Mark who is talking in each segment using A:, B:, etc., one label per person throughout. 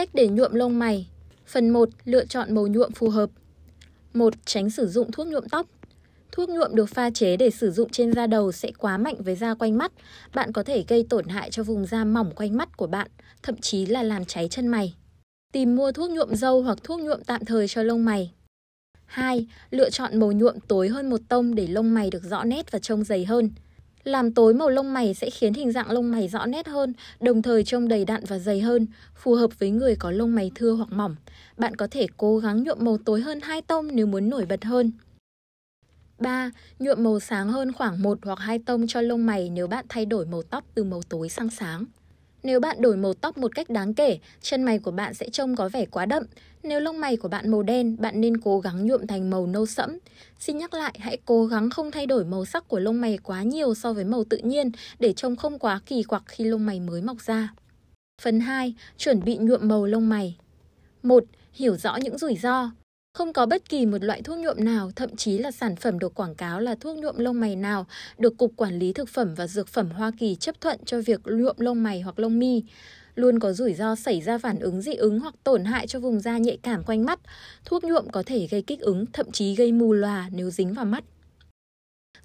A: Cách để nhuộm lông mày Phần 1. Lựa chọn màu nhuộm phù hợp 1. Tránh sử dụng thuốc nhuộm tóc Thuốc nhuộm được pha chế để sử dụng trên da đầu sẽ quá mạnh với da quanh mắt. Bạn có thể gây tổn hại cho vùng da mỏng quanh mắt của bạn, thậm chí là làm cháy chân mày. Tìm mua thuốc nhuộm dâu hoặc thuốc nhuộm tạm thời cho lông mày. 2. Lựa chọn màu nhuộm tối hơn một tông để lông mày được rõ nét và trông dày hơn. Làm tối màu lông mày sẽ khiến hình dạng lông mày rõ nét hơn, đồng thời trông đầy đặn và dày hơn, phù hợp với người có lông mày thưa hoặc mỏng. Bạn có thể cố gắng nhuộm màu tối hơn hai tông nếu muốn nổi bật hơn. 3. Nhuộm màu sáng hơn khoảng 1 hoặc 2 tông cho lông mày nếu bạn thay đổi màu tóc từ màu tối sang sáng. Nếu bạn đổi màu tóc một cách đáng kể, chân mày của bạn sẽ trông có vẻ quá đậm. Nếu lông mày của bạn màu đen, bạn nên cố gắng nhuộm thành màu nâu sẫm. Xin nhắc lại, hãy cố gắng không thay đổi màu sắc của lông mày quá nhiều so với màu tự nhiên để trông không quá kỳ quặc khi lông mày mới mọc ra. Phần 2. Chuẩn bị nhuộm màu lông mày 1. Hiểu rõ những rủi ro không có bất kỳ một loại thuốc nhuộm nào, thậm chí là sản phẩm được quảng cáo là thuốc nhuộm lông mày nào, được Cục Quản lý Thực phẩm và Dược phẩm Hoa Kỳ chấp thuận cho việc nhuộm lông mày hoặc lông mi. Luôn có rủi ro xảy ra phản ứng dị ứng hoặc tổn hại cho vùng da nhạy cảm quanh mắt. Thuốc nhuộm có thể gây kích ứng, thậm chí gây mù lòa nếu dính vào mắt.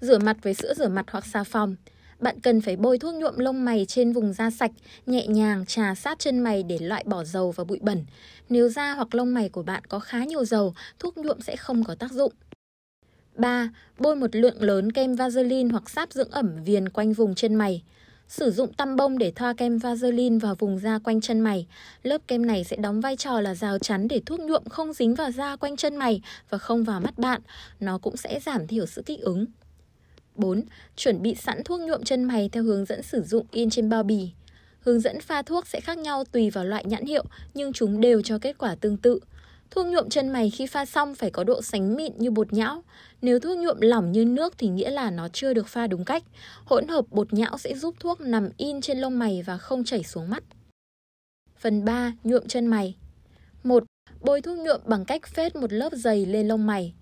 A: Rửa mặt với sữa rửa mặt hoặc xà phòng. Bạn cần phải bôi thuốc nhuộm lông mày trên vùng da sạch, nhẹ nhàng trà sát chân mày để loại bỏ dầu và bụi bẩn. Nếu da hoặc lông mày của bạn có khá nhiều dầu, thuốc nhuộm sẽ không có tác dụng. 3. Bôi một lượng lớn kem Vaseline hoặc sáp dưỡng ẩm viền quanh vùng chân mày. Sử dụng tăm bông để thoa kem Vaseline vào vùng da quanh chân mày. Lớp kem này sẽ đóng vai trò là rào chắn để thuốc nhuộm không dính vào da quanh chân mày và không vào mắt bạn. Nó cũng sẽ giảm thiểu sự kích ứng. 4. Chuẩn bị sẵn thuốc nhuộm chân mày theo hướng dẫn sử dụng in trên bao bì. Hướng dẫn pha thuốc sẽ khác nhau tùy vào loại nhãn hiệu, nhưng chúng đều cho kết quả tương tự. Thuốc nhuộm chân mày khi pha xong phải có độ sánh mịn như bột nhão. Nếu thuốc nhuộm lỏng như nước thì nghĩa là nó chưa được pha đúng cách. Hỗn hợp bột nhão sẽ giúp thuốc nằm in trên lông mày và không chảy xuống mắt. Phần 3. Nhuộm chân mày 1. Bôi thuốc nhuộm bằng cách phết một lớp dày lên lông mày.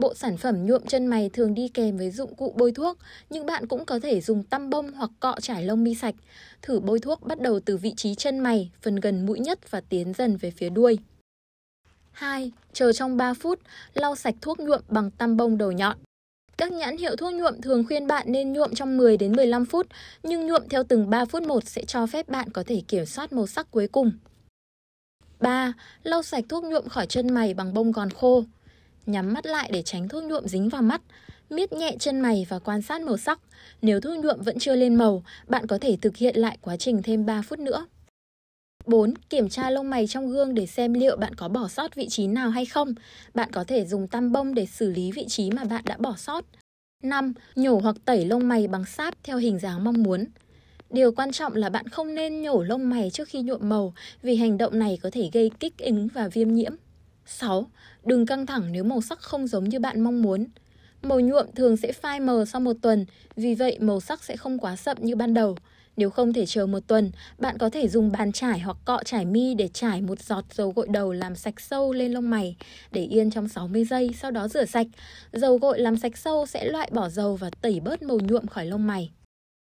A: Bộ sản phẩm nhuộm chân mày thường đi kèm với dụng cụ bôi thuốc, nhưng bạn cũng có thể dùng tăm bông hoặc cọ trải lông mi sạch. Thử bôi thuốc bắt đầu từ vị trí chân mày, phần gần mũi nhất và tiến dần về phía đuôi. 2. Chờ trong 3 phút, lau sạch thuốc nhuộm bằng tăm bông đầu nhọn. Các nhãn hiệu thuốc nhuộm thường khuyên bạn nên nhuộm trong 10 đến 15 phút, nhưng nhuộm theo từng 3 phút một sẽ cho phép bạn có thể kiểm soát màu sắc cuối cùng. 3. Lau sạch thuốc nhuộm khỏi chân mày bằng bông gòn khô nhắm mắt lại để tránh thuốc nhuộm dính vào mắt, miết nhẹ chân mày và quan sát màu sắc. Nếu thuốc nhuộm vẫn chưa lên màu, bạn có thể thực hiện lại quá trình thêm 3 phút nữa. 4. Kiểm tra lông mày trong gương để xem liệu bạn có bỏ sót vị trí nào hay không. Bạn có thể dùng tăm bông để xử lý vị trí mà bạn đã bỏ sót. 5. Nhổ hoặc tẩy lông mày bằng sáp theo hình dáng mong muốn. Điều quan trọng là bạn không nên nhổ lông mày trước khi nhuộm màu vì hành động này có thể gây kích ứng và viêm nhiễm. 6. Đừng căng thẳng nếu màu sắc không giống như bạn mong muốn. Màu nhuộm thường sẽ phai mờ sau một tuần, vì vậy màu sắc sẽ không quá sậm như ban đầu. Nếu không thể chờ một tuần, bạn có thể dùng bàn chải hoặc cọ chải mi để chải một giọt dầu gội đầu làm sạch sâu lên lông mày, để yên trong 60 giây, sau đó rửa sạch. Dầu gội làm sạch sâu sẽ loại bỏ dầu và tẩy bớt màu nhuộm khỏi lông mày.